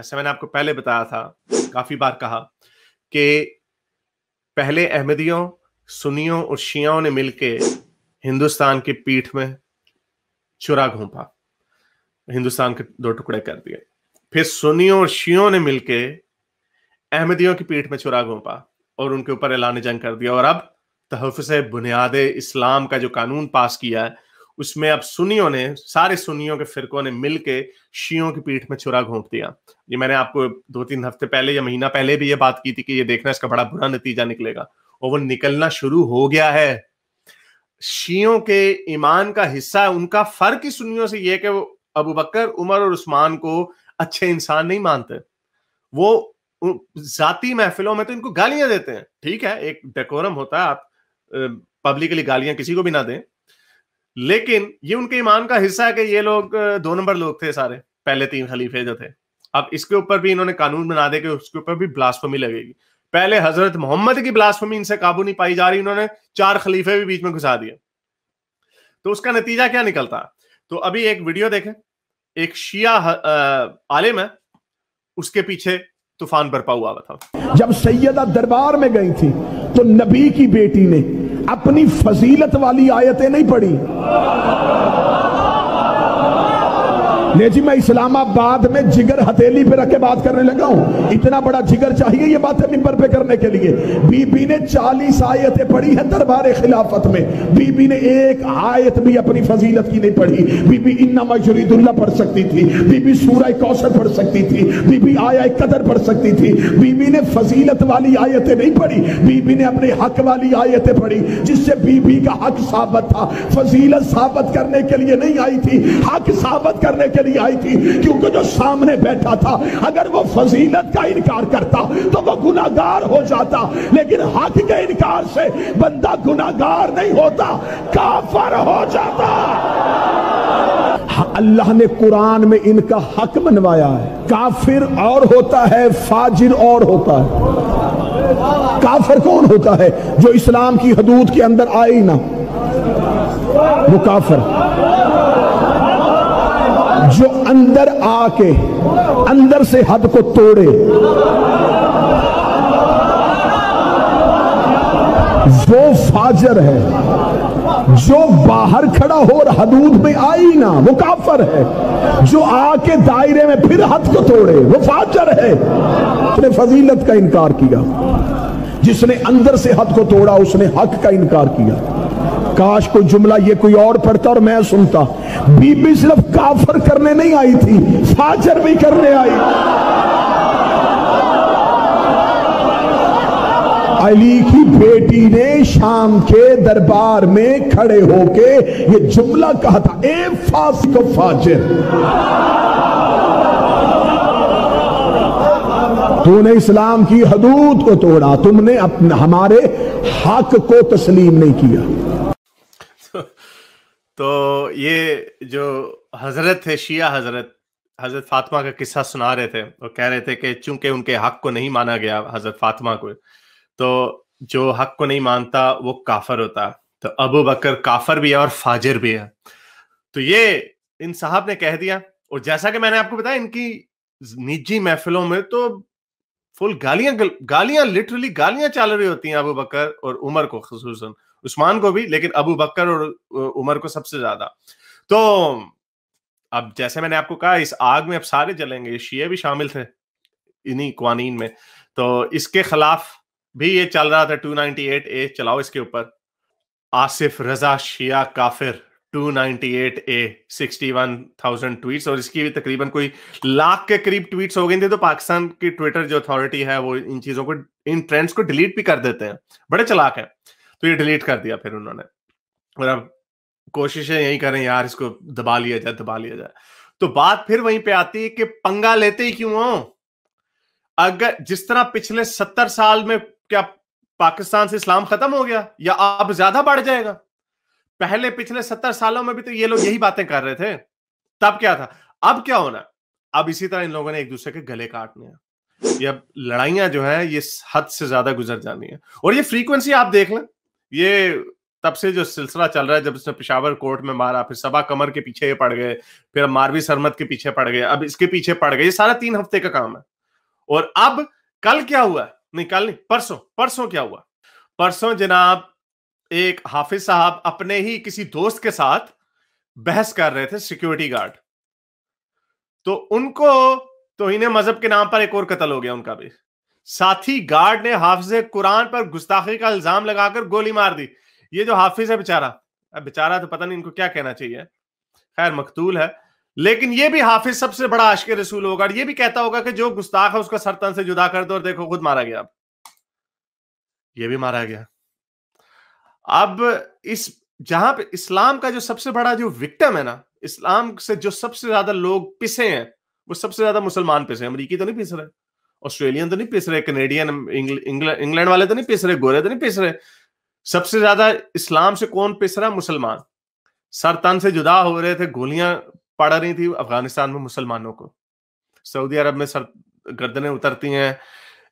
जैसे मैंने आपको पहले बताया था काफी बार कहा कि पहले अहमदियों सुनियों और शियाओं ने मिलकर हिंदुस्तान की पीठ में चुरा घोंपा हिंदुस्तान के दो टुकड़े कर दिए फिर सुनियों और शियों ने मिलकर अहमदियों की पीठ में चुरा घोंपा और उनके ऊपर ऐलान जंग कर दिया और अब तहफ़ बुनियाद इस्लाम का जो कानून पास किया है उसमें अब सुनियों ने सारे सुनियों के फिरकों ने मिल के शियों की पीठ में छुरा घोंप दिया ये मैंने आपको दो तीन हफ्ते पहले या महीना पहले भी ये बात की थी कि ये देखना इसका बड़ा बुरा नतीजा निकलेगा और वो निकलना शुरू हो गया है शियों के ईमान का हिस्सा उनका फर्क ही सुनियों से यह कि वो अबू बकर उमर और उस्मान को अच्छे इंसान नहीं मानते वो जाति महफिलों में तो इनको गालियां देते हैं ठीक है एक डेकोरम होता है आप पब्लिकली गालियां किसी को भी ना दें लेकिन ये उनके ईमान का हिस्सा है कि ये लोग दो नंबर लोग थे सारे पहले तीन खलीफे जो थे अब इसके ऊपर भी इन्होंने कानून बना दे के उसके ऊपर भी ब्लास्फमी लगेगी पहले हजरत मोहम्मद की ब्लास्फमी इनसे काबू नहीं पाई जा रही इन्होंने चार खलीफे भी बीच में घुसा दिए तो उसका नतीजा क्या निकलता तो अभी एक वीडियो देखें एक शिया आलिम है उसके पीछे तूफान बरपा हुआ था जब सैयदा दरबार में गई थी तो नबी की बेटी ने अपनी फजीलत वाली आयतें नहीं पढ़ी ले जी मैं इस्लामाबाद में जिगर हथेली पे रख के बात करने लगा हूँ इतना बड़ा जिगर चाहिए ये बातें मिम्बर पे करने के लिए बीबी ने चालीस आयतें पढ़ी है दरबार खिलाफत में बीबी ने एक आयत भी अपनी फजीलत की नहीं पढ़ी बीबी इन्ना मशरीदुल्ला पढ़ सकती थी बीबी सूरह कौशल पढ़ सकती थी बीबी आया कदर पढ़ सकती थी बीबी ने फजीलत वाली आयतें नहीं पढ़ी बीबी ने अपने हक वाली आयतें पढ़ी जिससे बीबी का हक साबत था फजीलत साबत करने के लिए नहीं आई थी हक साबत करने के के लिए आई थी क्योंकि जो सामने बैठा था अगर वो फजीलत का इनकार करता तो वो गुनागार हो जाता लेकिन हक के इनकार से बंदा गुनागार नहीं होता काफर हो जाता अल्लाह ने कुरान में इनका हक मनवाया है काफिर और होता है फाजिर और होता है काफिर कौन होता है जो इस्लाम की हदूद के अंदर आए ही ना वो काफिर जो अंदर आके अंदर से हद को तोड़े वो फाजर है जो बाहर खड़ा हो और हदूद में आई ना वो काफर है जो आके दायरे में फिर हद को तोड़े वो फाजर है उसने फजीलत का इनकार किया जिसने अंदर से हद को तोड़ा उसने हक का इनकार किया काश को जुमला ये कोई और पढ़ता और मैं सुनता बीबी सिर्फ काफर करने नहीं आई थी फाजर भी करने आई अली की बेटी ने शाम के दरबार में खड़े होके ये जुमला कहा था ए फासिक फाजर तूने इस्लाम की हदूद को तोड़ा तुमने अपने हमारे हक को तस्लीम नहीं किया तो ये जो हजरत थे शिया हजरत हजरत फातिमा का किस्सा सुना रहे थे और कह रहे थे कि चूंकि उनके हक को नहीं माना गया हजरत फातिमा को तो जो हक को नहीं मानता वो काफर होता तो अबू बकर काफर भी है और फाजिर भी है तो ये इन साहब ने कह दिया और जैसा कि मैंने आपको बताया इनकी निजी महफिलों में तो फुल गालियां गालियां लिटरली गालियां चल रही होती हैं अबू बकर और उमर को खसूसन उस्मान को भी लेकिन अबू बकर और उमर को सबसे ज्यादा तो अब जैसे मैंने आपको कहा इस आग में अब सारे जलेंगे शिया भी शामिल थे इन्हीं कवानीन में तो इसके खिलाफ भी ये चल रहा था 298 ए चलाओ इसके ऊपर आसिफ रजा शिया काफिर 298 ए 61,000 ट्वीट्स और इसकी भी तकरीबन कोई लाख के करीब ट्वीट्स हो गई थी तो पाकिस्तान की ट्विटर जो अथॉरिटी है वो इन चीजों को इन ट्रेंड्स को डिलीट भी कर देते हैं बड़े चलाक है तो ये डिलीट कर दिया फिर उन्होंने और अब कोशिशें यही करें यार इसको दबा लिया जाए दबा लिया जाए तो बात फिर वहीं पे आती है कि पंगा लेते ही क्यों हो अगर जिस तरह पिछले सत्तर साल में क्या पाकिस्तान से इस्लाम खत्म हो गया या अब ज्यादा बढ़ जाएगा पहले पिछले सत्तर सालों में भी तो ये लोग यही बातें कर रहे थे तब क्या था अब क्या होना अब इसी तरह इन लोगों ने एक दूसरे के गले काटने हैं ये लड़ाइयां जो है ये हद से ज्यादा गुजर जानी है और ये फ्रीक्वेंसी आप देख लें ये तब से जो सिलसिला चल रहा है जब उसने पिशावर कोर्ट में मारा फिर सबा कमर के पीछे पड़ गए फिर मारवी सरमत के पीछे पड़ गए अब इसके पीछे पड़ गए ये सारा तीन हफ्ते का काम है और अब कल क्या हुआ नहीं कल नहीं परसों परसों क्या हुआ परसों जनाब एक हाफिज साहब अपने ही किसी दोस्त के साथ बहस कर रहे थे सिक्योरिटी गार्ड तो उनको तो इन्हें मजहब के नाम पर एक और कत्ल हो गया उनका भी साथी गार्ड ने हाफिज कुरान पर गुस्ताखी का इल्जाम लगाकर गोली मार दी ये जो हाफिज है बेचारा अब बेचारा तो पता नहीं इनको क्या कहना चाहिए खैर मकतूल है लेकिन ये भी हाफिज सबसे बड़ा आश के रसूल होगा ये भी कहता होगा कि जो गुस्ताख है उसका सरतन से जुदा कर दो और देखो खुद मारा गया अब ये भी मारा गया अब इस जहां पे इस्लाम का जो सबसे बड़ा जो विक्टम है ना इस्लाम से जो सबसे ज्यादा लोग पिसे हैं वो सबसे ज्यादा मुसलमान पिसे अमरीकी तो नहीं पिस रहे ऑस्ट्रेलियन तो नहीं पिस रहे कनेडियन इंग्लैंड वाले तो नहीं पिस रहे गोरे तो नहीं पिस रहे सबसे ज्यादा इस्लाम से कौन पिस रहा मुसलमान तन से जुदा हो रहे थे गोलियां पड़ रही थी अफगानिस्तान में मुसलमानों को सऊदी अरब में सर गर्दनें उतरती हैं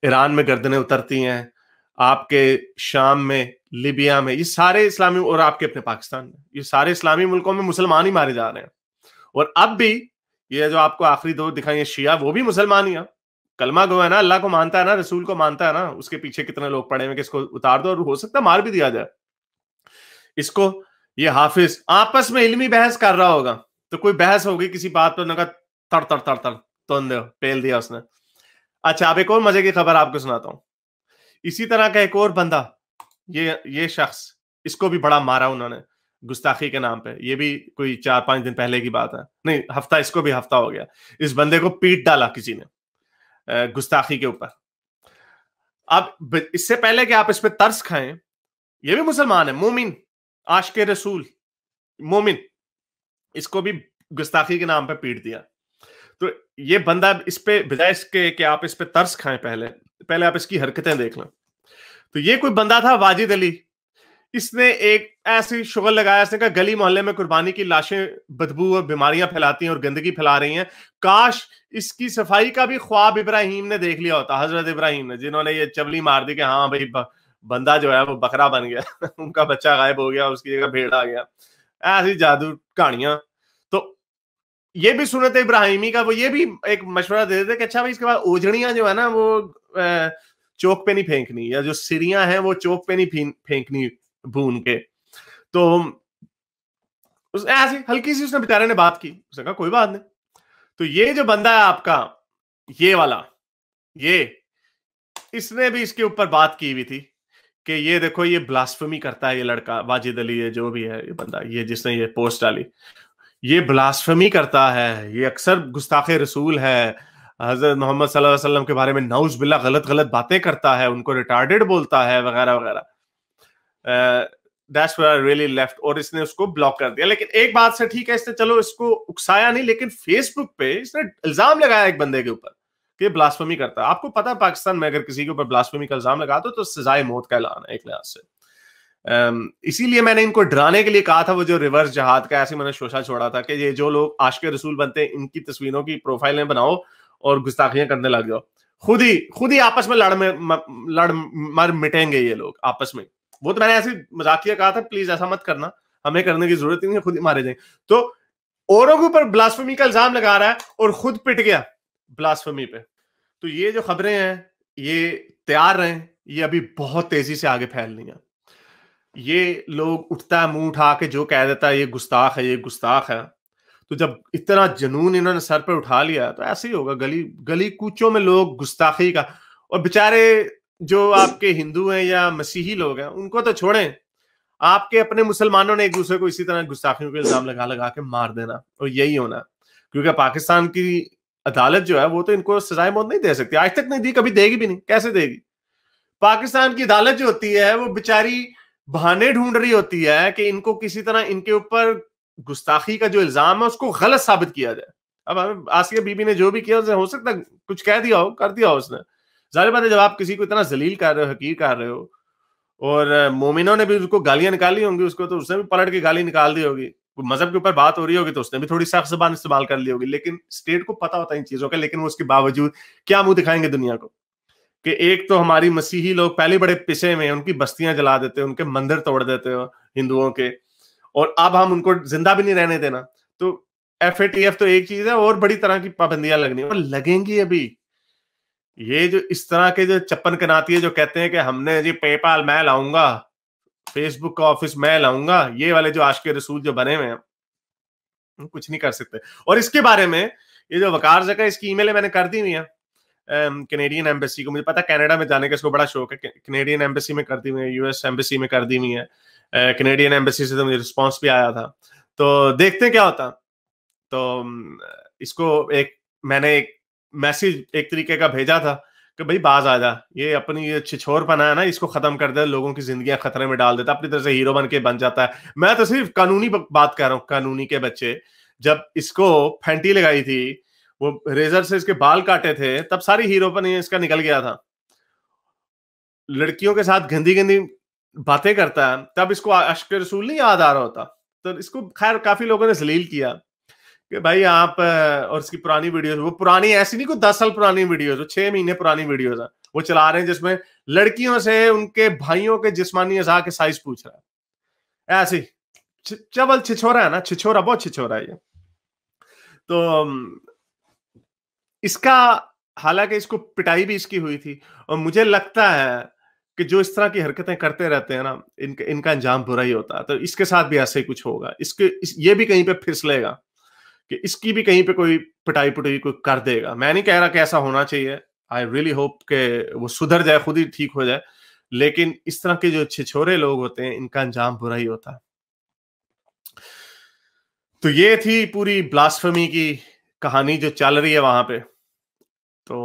ईरान में गर्दनें उतरती हैं आपके शाम में लिबिया में ये सारे इस्लामी और आपके अपने पाकिस्तान में ये सारे इस्लामी मुल्कों में मुसलमान ही मारे जा रहे हैं और अब भी ये जो आपको आखिरी दो दिखाई है शिया वो भी मुसलमान ही है कलमा गो है ना अल्लाह को मानता है ना रसूल को मानता है ना उसके पीछे कितने लोग पड़े हुए किसको उतार दो और हो सकता है मार भी दिया जाए इसको ये हाफिज आपस में इलमी बहस कर रहा होगा तो कोई बहस होगी किसी बात पर उन्होंने कहा तड़ तड़ तड़ तर पेल दिया उसने अच्छा आप एक और मजे की खबर आपको सुनाता हूँ इसी तरह का एक और बंदा ये ये शख्स इसको भी बड़ा मारा उन्होंने गुस्ताखी के नाम पे ये भी कोई चार पांच दिन पहले की बात है नहीं हफ्ता इसको भी हफ्ता हो गया इस बंदे को पीट डाला किसी ने गुस्ताखी के ऊपर अब इससे पहले कि आप इस पर तर्स खाएं ये भी मुसलमान है मोमिन आश के रसूल मोमिन इसको भी गुस्ताखी के नाम पर पीट दिया तो ये बंदा इस पे बजाय इसके कि आप इस पे तर्स खाएं पहले पहले आप इसकी हरकतें देख लें तो ये कोई बंदा था वाजिद अली इसने एक ऐसी शुगर लगाया इसने कहा गली मोहल्ले में कुर्बानी की लाशें बदबू और बीमारियां फैलाती हैं और गंदगी फैला रही हैं काश इसकी सफाई का भी ख्वाब इब्राहिम ने देख लिया होता हजरत इब्राहिम ने जिन्होंने ये चबली मार दी कि हाँ भाई बंदा जो है वो बकरा बन गया उनका बच्चा गायब हो गया उसकी जगह भेड़ आ गया ऐसी जादू कहानियां तो ये भी सुनत इब्राहिमी का वो ये भी एक मशवरा दे देते कि अच्छा भाई इसके बाद ओझड़ियां जो है ना वो चौक पे नहीं फेंकनी या जो सीरियां हैं वो चौक पे नहीं फेंकनी भून के तो उसने ऐसी हल्की सी उसने बेचारे ने बात की उसने कहा कोई बात नहीं तो ये जो बंदा है आपका ये वाला ये इसने भी इसके ऊपर बात की हुई थी कि ये देखो ये ब्लास्फमी करता है ये लड़का वाजिद अली है जो भी है ये बंदा ये जिसने ये पोस्ट डाली ये ब्लास्फमी करता है ये अक्सर गुस्ताखे रसूल है हजरत मोहम्मद वसल्लम के बारे में नाउज बिल्ला गलत गलत बातें करता है उनको रिटार्डेड बोलता है वगैरह वगैरह that's where I really left और इसने उसको ब्लॉक कर दिया लेकिन एक बात से ठीक है इसने चलो इसको उकसाया नहीं लेकिन फेसबुक पे इसने इल्जाम लगाया एक बंदे के ऊपर कि ब्लास्फमी करता है आपको पता है पाकिस्तान में अगर किसी के ऊपर ब्लास्फमी का इल्जाम लगा दो तो सजाए मौत का ऐलान है एक लिहाज से इसीलिए मैंने इनको डराने के लिए कहा था वो जो रिवर्स जहाद का ऐसे मैंने शोशा छोड़ा था कि ये जो लोग के रसूल बनते हैं इनकी तस्वीरों की प्रोफाइलें बनाओ और गुस्ताखियां करने लग जाओ खुद ही खुद ही आपस में लड़ में लड़ मर मिटेंगे ये लोग आपस में वो तो मैंने ऐसे मजाकिया कहा था प्लीज ऐसा मत करना हमें करने की जरूरत नहीं है खुद ही मारे जाए तो औरों के ऊपर ब्लास्फमी का इल्जाम लगा रहा है और खुद पिट गया ब्लास्फमी पे तो ये जो खबरें हैं ये तैयार रहे ये अभी बहुत तेजी से आगे फैल रही हैं ये लोग उठता है मुंह उठा के जो कह देता है ये गुस्ताख है ये गुस्ताख है तो जब इतना जनून इन्होंने सर पर उठा लिया तो ऐसे ही होगा गली गली कूचों में लोग गुस्ताखी का और बेचारे जो आपके हिंदू हैं या मसीही लोग हैं उनको तो छोड़े आपके अपने मुसलमानों ने एक दूसरे को इसी तरह गुस्ताखियों के इल्जाम लगा लगा के मार देना और यही होना क्योंकि पाकिस्तान की अदालत जो है वो तो इनको सजाए मौत नहीं दे सकती आज तक नहीं दी कभी देगी भी नहीं कैसे देगी पाकिस्तान की अदालत जो होती है वो बेचारी बहाने ढूंढ रही होती है कि इनको किसी तरह इनके ऊपर गुस्ताखी का जो इल्जाम है उसको गलत साबित किया जाए अब आसिया बीबी ने जो भी किया हो सकता कुछ कह दिया हो कर दिया हो उसने जाहिर बात है जब आप किसी को इतना जलील कर रहे हो हकीर कर रहे हो और मोमिनों ने भी उसको गालियां निकाली होंगी उसको तो उसने भी पलट के गाली निकाल दी होगी मजहब के ऊपर बात हो रही होगी तो उसने भी थोड़ी सख्त जबान इस्तेमाल कर ली होगी लेकिन स्टेट को पता होता है इन चीजों का लेकिन वो उसके बावजूद क्या मुंह दिखाएंगे दुनिया को कि एक तो हमारी मसीही लोग पहले बड़े पिसे में उनकी बस्तियां जला देते हैं उनके मंदिर तोड़ देते हो हिंदुओं के और अब हम उनको जिंदा भी नहीं रहने देना तो एफ तो एक चीज है और बड़ी तरह की पाबंदियां लगनी और लगेंगी अभी ये जो इस तरह के जो चप्पन कनाती है जो कहते हैं कि हमने जी पेपाल मैं लाऊंगा फेसबुक का ऑफिस मैं लाऊंगा ये वाले जो आश के रसूल जो बने हुए हैं कुछ नहीं कर सकते और इसके बारे में ये जो वकार जगह इसकी ईमेलें मैंने कर दी हुई है कनेडियन एम्बेसी को मुझे पता है कनाडा में जाने का इसको बड़ा शौक है कनेडियन एम्बेसी में कर दी हुई है यूएस एम्बेसी में कर दी हुई है कनेडियन एम्बेसी से तो मुझे रिस्पॉन्स भी आया था तो देखते हैं क्या होता तो इसको एक मैंने एक मैसेज एक तरीके का भेजा था कि भाई बाज आ जा ये अपनी ये छिछोर पना है ना इसको खत्म कर दे लोगों की जिंदगी खतरे में डाल देता अपनी तरह से हीरो बन के बन जाता है मैं तो सिर्फ कानूनी बात कर रहा हूँ कानूनी के बच्चे जब इसको फैंटी लगाई थी वो रेजर से इसके बाल काटे थे तब सारी हीरो पर इसका निकल गया था लड़कियों के साथ गंदी गंदी बातें करता है तब इसको अश्क रसूल नहीं याद आ रहा होता तो इसको खैर काफी लोगों ने जलील किया कि भाई आप और उसकी पुरानी वीडियोस वो पुरानी ऐसी नहीं कोई दस साल पुरानी वीडियोस छह महीने पुरानी वीडियोस है वो चला रहे हैं जिसमें लड़कियों से उनके भाइयों के जिसमानी अजा के साइज पूछ रहा है ऐसी चबल छिछोरा है ना छिछोरा बहुत छिछोरा है ये तो इसका हालांकि इसको पिटाई भी इसकी हुई थी और मुझे लगता है कि जो इस तरह की हरकतें करते रहते हैं ना इनका इनका अंजाम बुरा ही होता है तो इसके साथ भी ऐसे ही कुछ होगा इसके इस, ये भी कहीं पे फिसलेगा कि इसकी भी कहीं पे कोई पिटाई पुटाई कोई कर देगा मैं नहीं कह रहा कि ऐसा होना चाहिए आई रियली होप के वो सुधर जाए खुद ही ठीक हो जाए लेकिन इस तरह के जो छिछोरे लोग होते हैं इनका अंजाम बुरा ही होता है तो ये थी पूरी ब्लास्फमी की कहानी जो चल रही है वहां पे तो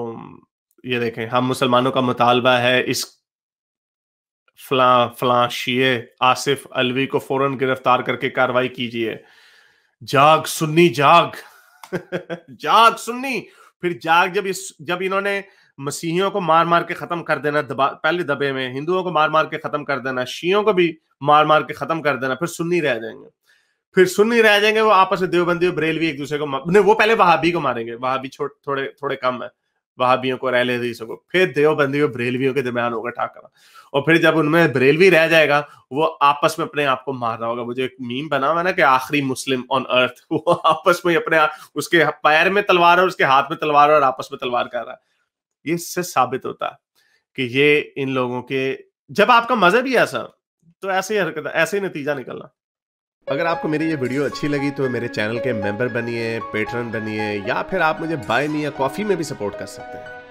ये देखें हम मुसलमानों का मुतालबा है इस फला फला शिये आसिफ अलवी को फौरन गिरफ्तार करके कार्रवाई कीजिए जाग सुन्नी जाग जाग सुन्नी फिर जाग जब इस जब इन्होंने मसीहियों को मार मार के खत्म कर देना दबा पहले दबे में हिंदुओं को मार मार के खत्म कर देना शियों को भी मार मार के खत्म कर देना फिर सुन्नी रह जाएंगे फिर सुन्नी रह जाएंगे वो आपस में देवबंदी और बरेलवी एक दूसरे को नहीं वो पहले वहाबी को मारेंगे वहाबी थोड़े थोड़े कम है वहाबियों को रहने हदीसों को फिर देवबंदियों बरेलवियों के दरमियान होगा टाकरा और फिर जब उनमें बरेलवी रह जाएगा वो आपस में अपने आप को मार रहा होगा मुझे एक मीम बना हुआ ना कि आखिरी मुस्लिम ऑन अर्थ वो आपस में अपने आप, उसके पैर में तलवार और उसके हाथ में तलवार और आपस में तलवार कर रहा है ये इससे साबित होता है कि ये इन लोगों के जब आपका मजहब ही ऐसा तो ऐसे ही हरकत ऐसे ही नतीजा निकलना अगर आपको मेरी ये वीडियो अच्छी लगी तो मेरे चैनल के मेंबर बनिए पेटर्न बनिए या फिर आप मुझे बाय मी या कॉफ़ी में भी सपोर्ट कर सकते हैं